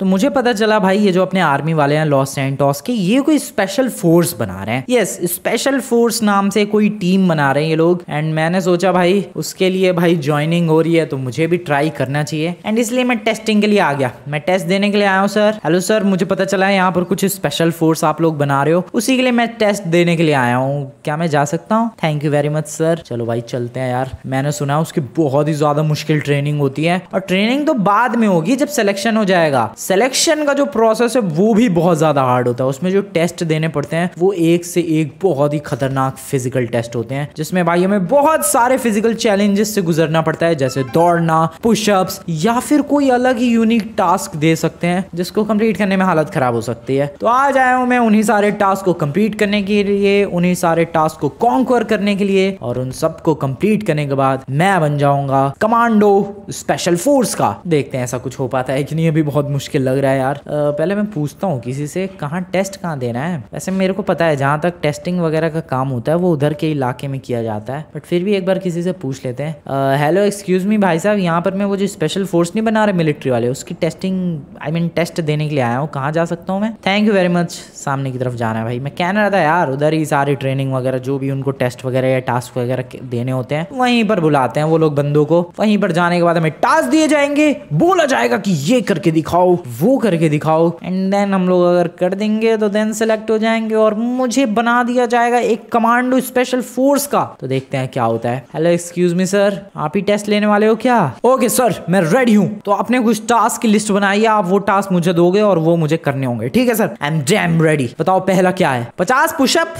तो मुझे पता चला भाई ये जो अपने आर्मी वाले हैं लॉस एंड के ये कोई स्पेशल फोर्स बना रहे हैं यस स्पेशल फोर्स नाम से कोई टीम बना रहे हैं ये लोग एंड मैंने सोचा भाई उसके लिए भाई ज्वाइनिंग हो रही है तो मुझे भी ट्राई करना चाहिए एंड इसलिए मैं टेस्टिंग के लिए आ गया मैं टेस्ट देने के लिए आया हूँ सर हेलो सर मुझे पता चला है यहाँ पर कुछ स्पेशल फोर्स आप लोग बना रहे हो उसी के लिए मैं टेस्ट देने के लिए आया हूँ क्या मैं जा सकता हूँ thank you very much sir चलो भाई चलते हैं यार मैंने सुना उसकी बहुत ही ज्यादा मुश्किल ट्रेनिंग होती है और ट्रेनिंग तो बाद में होगी जब सिलेक्शन हो जाएगा सिलेक्शन का जो प्रोसेस है वो भी बहुत ज़्यादा हार्ड होता है उसमें जो टेस्ट देने पड़ते हैं वो एक से एक बहुत ही खतरनाक फिजिकल टेस्ट होते हैं जिसमें भाई हमें बहुत सारे फिजिकल चैलेंजेस से गुजरना पड़ता है जैसे दौड़ना पुशअप्स या फिर कोई अलग ही यूनिक टास्क दे सकते हैं जिसको कंप्लीट करने में हालत खराब हो सकती है तो आज आया हूँ मैं उन्हीं सारे टास्क को कंप्लीट करने के लिए उन्हीं सारे टास्क को कॉन्कर करने के लिए और उन सबको कंप्लीट करने के बाद मैं बन जाऊंगा कमांडो स्पेशल फोर्स का देखते हैं ऐसा कुछ हो पाता है कि नहीं अभी बहुत मुश्किल मुश्किल लग रहा है यार पहले मैं पूछता हूँ किसी से कहाँ टेस्ट कहाँ देना है वैसे मेरे को पता है जहाँ तक टेस्टिंग वगैरह का काम होता है वो उधर के इलाके में किया जाता है बट फिर भी एक बार किसी से पूछ लेते हैं हेलो एक्सक्यूज मी भाई साहब यहाँ पर मैं वो जो स्पेशल फोर्स नहीं बना रहे मिलिट्री वाले उसकी टेस्टिंग आई मीन टेस्ट देने के लिए आया हूँ कहाँ जा सकता हूँ मैं थैंक यू वेरी मच सामने की तरफ जाना है भाई मैं कहना रहता है यार उधर ही सारी ट्रेनिंग वगैरह जो भी उनको टेस्ट वगैरह या टास्क वगैरह देने होते हैं वहीं पर बुलाते हैं वो लोग बंदों को वहीं पर जाने के बाद हमें टास्क दिए जाएंगे बोला जाएगा कि ये करके दिखाओ वो करके दिखाओ एंड देन हम लोग अगर कर देंगे तो देन सेलेक्ट हो जाएंगे और मुझे बना दिया जाएगा एक कमांडो स्पेशल फोर्स का तो देखते हैं क्या होता है हेलो एक्सक्यूज मी सर आप ही टेस्ट लेने वाले हो क्या ओके सर मैं रेडी हूँ तो आपने कुछ टास्क की लिस्ट बनाई है आप वो टास्क मुझे दोगे और वो मुझे करने होंगे ठीक है sir I am damn ready बताओ पहला क्या है पचास पुशअप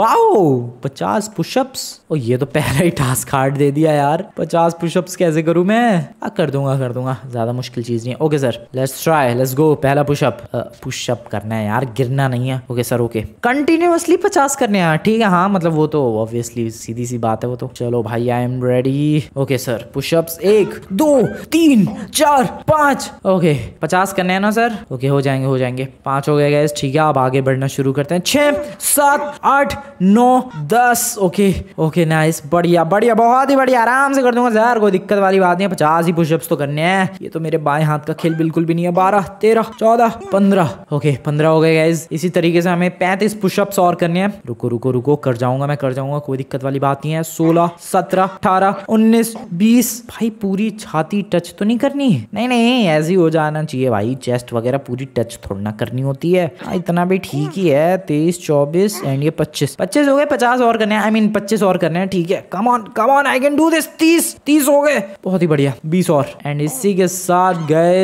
वाओ पचास पुशअप्स और ये तो पहला ही टास्क हार्ड दे दिया यार पचास पुशअप्स कैसे करूं मैं आ, कर दूंगा कर दूंगा ज्यादा मुश्किल चीज नहीं है ओके सर लेट्स ट्राई है लेट्स गो पहला पुशअप पुशअप करना है यार गिरना नहीं है ओके सर ओके कंटिन्यूसली पचास करने हैं ठीक है हाँ मतलब वो तो ऑब्वियसली सीधी सी बात है वो तो चलो भाई I am ready okay sir pushups एक दो तीन चार पांच ओके पचास करने हैं ना सर ओके हो जाएंगे हो जाएंगे पांच हो गए गैस ठीक है अब आगे बढ़ना शुरू करते हैं छ सात आठ नौ दस ओके ओके नाइस बढ़िया बढ़िया बहुत ही बढ़िया आराम से कर दूंगा सर कोई दिक्कत वाली बात नहीं है पचास ही पुशअप्स तो करने हैं ये तो मेरे बाएं हाथ का खेल बिल्कुल भी नहीं है बारह बारह तेरह चौदह पंद्रह ओके पंद्रह हो गए गाइज इसी तरीके से हमें पैंतीस पुशअप्स और करने हैं रुको रुको रुको कर जाऊंगा मैं कर जाऊंगा कोई दिक्कत वाली बात नहीं है सोलह सत्रह अठारह उन्नीस बीस भाई पूरी छाती टच तो नहीं करनी है नहीं नहीं ऐसी हो जाना चाहिए भाई चेस्ट वगैरह पूरी टच थोड़ी ना करनी होती है हाँ, इतना भी ठीक ही है तेईस चौबीस एंड ये पच्चीस पच्चीस हो गए पचास और करने आई मीन पच्चीस और करने हैं ठीक है come on come on I can do this तीस तीस हो गए बहुत ही बढ़िया बीस और एंड इसी के साथ गए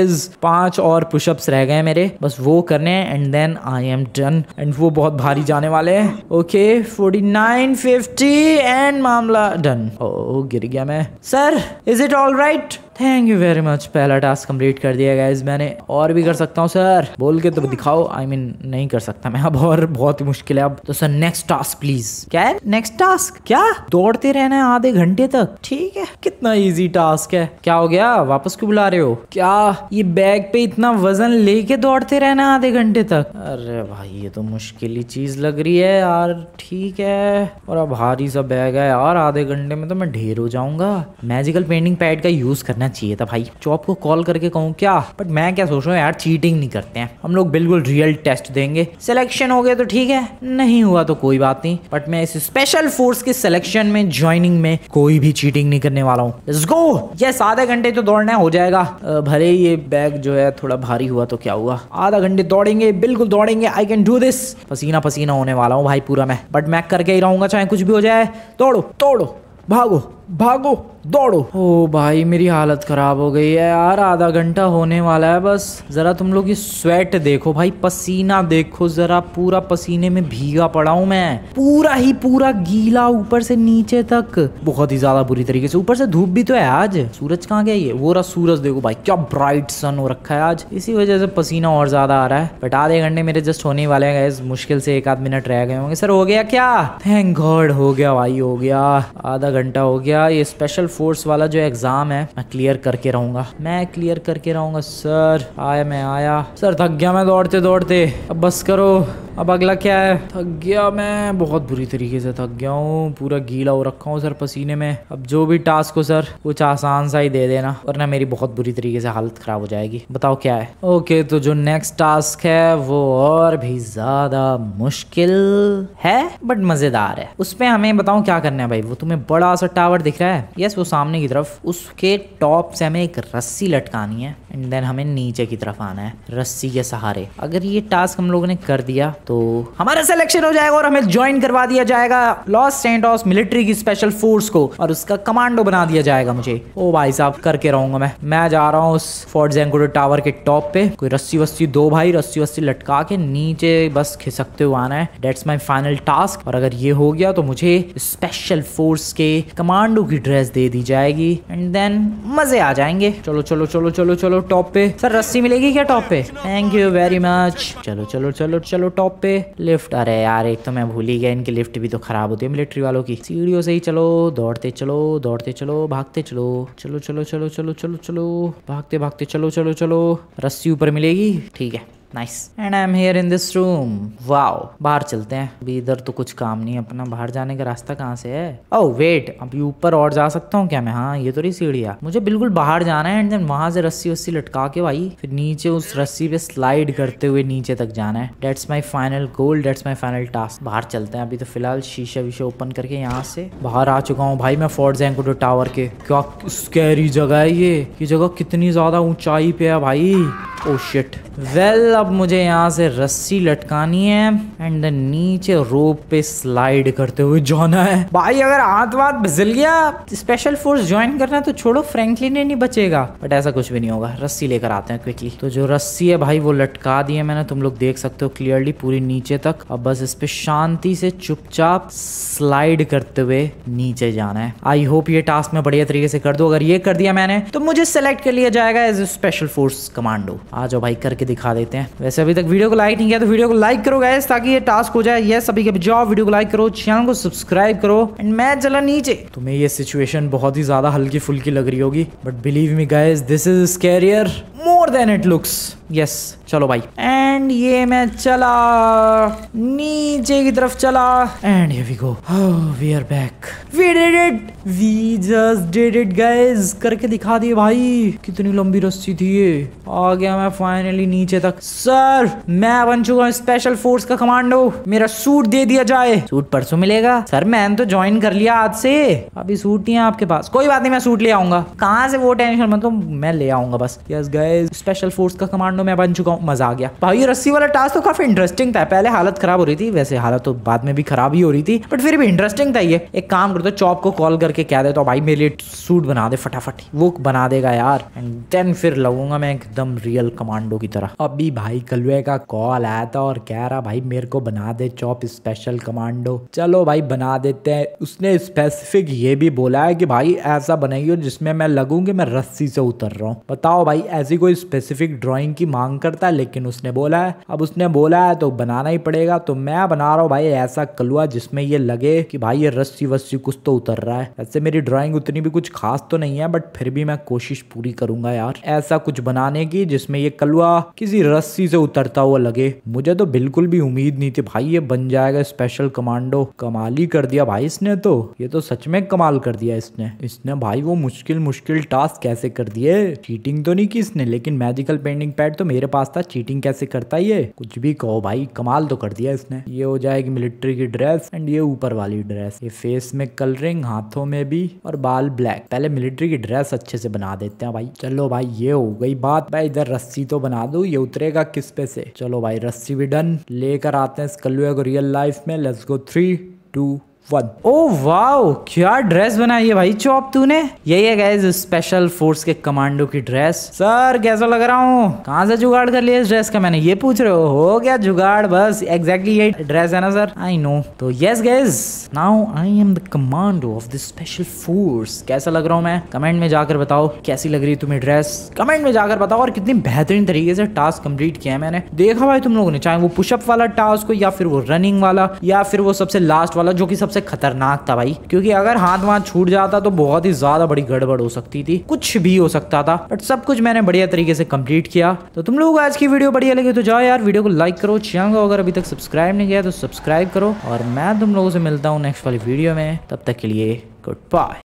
पांच और और पुशअप्स रह गए मेरे बस वो करने हैं and then I am done and वो बहुत भारी जाने वाले हैं okay forty nine fifty and मामला डन ओ oh, गिर गया मैं sir is it all right thank you very much पहला टास्क कंप्लीट कर दिया गया मैंने और भी कर सकता हूँ सर बोल के तो दिखाओ आई I मीन mean, नहीं कर सकता मैं अब और बहुत ही मुश्किल है अब तो सर नेक्स्ट टास्क प्लीज क्या है नेक्स्ट टास्क क्या दौड़ते रहना है आधे घंटे तक ठीक है कितना इजी टास्क है क्या हो गया वापस क्यों बुला रहे हो क्या ये बैग पे इतना वजन लेके दौड़ते रहना आधे घंटे तक अरे भाई ये तो मुश्किल ही चीज लग रही है यार ठीक है और अब भारी सा बैग है यार आधे घंटे में तो मैं ढेर हो जाऊंगा मैजिकल पेंटिंग पैड का यूज करना देना चाहिए था भाई जो आपको कॉल करके कहूँ क्या बट मैं क्या सोच रहा हूँ यार चीटिंग नहीं करते हैं हम लोग बिल्कुल रियल टेस्ट देंगे सिलेक्शन हो गया तो ठीक है नहीं हुआ तो कोई बात नहीं बट मैं इस स्पेशल फोर्स के सिलेक्शन में ज्वाइनिंग में कोई भी चीटिंग नहीं करने वाला हूँ गो ये आधे घंटे तो दौड़ना हो जाएगा भले ये बैग जो है थोड़ा भारी हुआ तो क्या हुआ आधा घंटे दौड़ेंगे बिल्कुल दौड़ेंगे आई कैन डू दिस पसीना पसीना होने वाला हूँ भाई पूरा मैं बट मैं करके ही रहूंगा चाहे कुछ भी हो जाए तोड़ो तोड़ो भागो भागो दौड़ो ओ भाई मेरी हालत ख़राब हो गई है यार आधा घंटा होने वाला है बस ज़रा तुम लोग ये स्वेट देखो भाई पसीना देखो ज़रा पूरा पसीने में भीगा पड़ा हूँ मैं पूरा ही पूरा गीला ऊपर से नीचे तक बहुत ही ज़्यादा बुरी तरीके से ऊपर से धूप भी तो है आज सूरज कहाँ गया ये वो रहा सूरज देखो भाई क्या ब्राइट सन हो रखा है आज इसी वजह से पसीना और ज़्यादा आ रहा है बट आधे घंटे मेरे जस्ट होने वाले हैं इस मुश्किल से एक आध मिनट रह गए होंगे सर हो गया क्या थैंक गॉड हो गया भाई हो गया आधा घंटा हो गया क्या ये स्पेशल फोर्स वाला जो एग्ज़ाम है मैं क्लियर करके रहूंगा मैं क्लियर करके रहूंगा सर आया मैं आया सर थक गया मैं दौड़ते दौड़ते अब बस करो अब अगला क्या है थक गया मैं बहुत बुरी तरीके से थक गया हूँ पूरा गीला हो रखा हूँ सर पसीने में अब जो भी टास्क हो सर कुछ आसान सा ही दे देना वरना मेरी बहुत बुरी तरीके से हालत खराब हो जाएगी बताओ क्या है ओके तो जो नेक्स्ट टास्क है वो और भी ज्यादा मुश्किल है बट मजेदार है उसमें हमें बताओ क्या करना है भाई वो तुम्हें बड़ा सा टावर दिख रहा है यस वो सामने की तरफ उसके टॉप से हमें एक रस्सी लटकानी है एंड देन हमें नीचे की तरफ आना है रस्सी के सहारे अगर ये टास्क हम लोगों ने कर दिया तो हमारा सिलेक्शन हो जाएगा और हमें ज्वाइन करवा दिया जाएगा लॉस ऑफ मिलिट्री की स्पेशल फोर्स को और उसका कमांडो बना दिया जाएगा मुझे ओ भाई साहब करके रहूंगा मैं मैं जा रहा हूँ उस फोर्ट जैंगोडो टावर के टॉप पे कोई रस्सी वस्सी दो भाई रस्सी वस्सी लटका के नीचे बस खिसकते हुए आना है डेट्स माई फाइनल टास्क और अगर ये हो गया तो मुझे स्पेशल फोर्स के कमांडो की ड्रेस दे दी जाएगी एंड देन मजे आ जाएंगे चलो चलो चलो चलो चलो टॉप पे सर रस्सी मिलेगी क्या टॉप पे थैंक यू वेरी मच चलो चलो चलो चलो टॉप टॉप पे लिफ्ट अरे यार एक तो मैं भूल ही गया इनकी लिफ्ट भी तो खराब होती है मिलिट्री वालों की सीढ़ियों से ही चलो दौड़ते चलो दौड़ते चलो भागते चलो चलो चलो चलो चलो चलो चलो भागते भागते चलो चलो चलो रस्सी ऊपर मिलेगी ठीक है nice and I am here in this room wow बाहर चलते हैं अभी इधर तो कुछ काम नहीं है अपना बाहर जाने का रास्ता कहाँ से है ओ वेट अभी ऊपर और जा सकता हूँ क्या मैं हाँ ये तो रही सीढ़िया मुझे बिल्कुल बाहर जाना है एंड देन वहां से रस्सी वस्सी लटका के भाई फिर नीचे उस रस्सी पे स्लाइड करते हुए नीचे तक जाना है that's my final goal that's my final task बाहर चलते हैं अभी तो फिलहाल शीशा वीशा ओपन करके यहाँ से बाहर आ चुका हूँ भाई मैं फोर्ट जैंकुटो टावर के क्या स्कैरी जगह है ये ये जगह कितनी ज्यादा ऊंचाई पे है भाई ओ शिट वेल अब मुझे यहाँ से रस्सी लटकानी है एंड देन नीचे रोप पे स्लाइड करते हुए जाना है भाई अगर हाथ वाथ बिजल गया स्पेशल फोर्स ज्वाइन करना तो छोड़ो फ्रैंकलिन नहीं बचेगा बट ऐसा कुछ भी नहीं होगा रस्सी लेकर आते हैं क्विकली तो जो रस्सी है भाई वो लटका दी है मैंने तुम लोग देख सकते हो क्लियरली पूरी नीचे तक अब बस इस पे शांति से चुपचाप स्लाइड करते हुए नीचे जाना है आई होप ये टास्क में बढ़िया तरीके से कर दो अगर ये कर दिया मैंने तो मुझे सेलेक्ट कर लिया जाएगा as a special force commando आ जाओ भाई करके दिखा देते हैं वैसे अभी तक वीडियो को लाइक नहीं किया तो वीडियो को लाइक करो गैस ताकि ये टास्क हो जाए ये सभी के जाओ वीडियो को लाइक करो चैनल को सब्सक्राइब करो एंड मैं चला नीचे तुम्हें ये सिचुएशन बहुत ही ज्यादा हल्की फुल्की लग रही होगी but believe me guys this is carrier more than it looks yes चलो भाई एंड एंड ये मैं चला नीचे की तरफ चला and we go we are back we did it we just did it guys करके दिखा दिए भाई कितनी लंबी रस्सी थी ये आ गया मैं फाइनली नीचे तक सर मैं बन चुका हूँ स्पेशल फोर्स का कमांडो मेरा सूट दे दिया जाए सूट परसों मिलेगा सर मैंने तो ज्वाइन कर लिया आज से अभी सूट नहीं है आपके पास कोई बात नहीं मैं सूट ले आऊंगा कहाँ से वो टेंशन मतलब मैं ले आऊंगा बस यस गाइस स्पेशल फोर्स का कमांडो मैं बन चुका हूँ मजा आ गया भाई ये रस्सी वाला टास्क तो काफी इंटरेस्टिंग था पहले हालत खराब हो रही थी वैसे हालत तो बाद में भी खराब ही हो रही थी बट फिर भी इंटरेस्टिंग था ये एक काम करते चॉप को कॉल करके कह दे तो भाई मेरे लिए सूट बना दे फटाफट वो बना देगा यार एंड देन फिर लगूंगा मैं एकदम रियल कमांडो की तरह अभी भाई कलुए का कॉल आया था और कह रहा भाई मेरे को बना दे चॉप स्पेशल कमांडो चलो भाई बना देते हैं उसने स्पेसिफिक ये भी बोला है कि भाई ऐसा बनाइयो जिसमें मैं लगूंगी मैं रस्सी से उतर रहा हूँ बताओ भाई ऐसी कोई स्पेसिफिक ड्रॉइंग की मांग करता है लेकिन उसने बोला बोला है अब उसने बोला है तो बनाना ही पड़ेगा तो मैं बना रहा हूँ भाई ऐसा कलुआ जिसमें ये लगे कि भाई ये रस्सी वस्सी कुछ तो उतर रहा है ऐसे मेरी ड्राइंग उतनी भी कुछ खास तो नहीं है बट फिर भी मैं कोशिश पूरी करूंगा यार ऐसा कुछ बनाने की जिसमें ये कलुआ किसी रस्सी से उतरता हुआ लगे मुझे तो बिल्कुल भी उम्मीद नहीं थी भाई ये बन जाएगा स्पेशल कमांडो कमाल ही कर दिया भाई इसने तो ये तो सच में कमाल कर दिया इसने इसने भाई वो मुश्किल मुश्किल टास्क कैसे कर दिए चीटिंग तो नहीं की इसने लेकिन मैजिकल पेंटिंग पैड तो मेरे पास था चीटिंग कैसे कर करता ही है कुछ भी कहो भाई कमाल तो कर दिया इसने ये हो जाएगी मिलिट्री की ड्रेस एंड ये ऊपर वाली ड्रेस ये फेस में कलरिंग हाथों में भी और बाल ब्लैक पहले मिलिट्री की ड्रेस अच्छे से बना देते हैं भाई चलो भाई ये हो गई बात भाई इधर रस्सी तो बना दू ये उतरेगा किस पे से चलो भाई रस्सी भी डन लेकर आते हैं इस कलुए को रियल लाइफ में let's go three two one oh wow क्या ड्रेस बनाई है भाई चौप तूने यही है गैस स्पेशल फोर्स के कमांडो की ड्रेस सर कैसा लग रहा हूँ कहाँ से जुगाड़ कर लिया इस ड्रेस का मैंने ये पूछ रहे हो हो गया जुगाड़ बस एग्जैक्टली यही ड्रेस है ना सर आई नो तो yes guys now I am the commando of the special force कैसा लग रहा हूँ मैं कमेंट में जाकर बताओ कैसी लग रही तुम्हें ड्रेस कमेंट में जाकर बताओ और कितनी बेहतरीन तरीके से टास्क कंप्लीट किया है मैंने देखा भाई तुम लोगों ने चाहे वो पुशअप वाला टास्क हो या फिर वो रनिंग वाला या फिर वो सबसे लास्ट वाला जो की सबसे सबसे खतरनाक था भाई क्योंकि अगर हाथ वहां छूट जाता तो बहुत ही ज्यादा बड़ी गड़बड़ हो सकती थी कुछ भी हो सकता था बट सब कुछ मैंने बढ़िया तरीके से कंप्लीट किया तो तुम लोग आज की वीडियो बढ़िया लगी तो जाओ यार वीडियो को लाइक करो चैनल अगर अभी तक सब्सक्राइब नहीं किया तो सब्सक्राइब करो और मैं तुम लोगों से मिलता हूँ नेक्स्ट वाली वीडियो में तब तक के लिए गुड बाय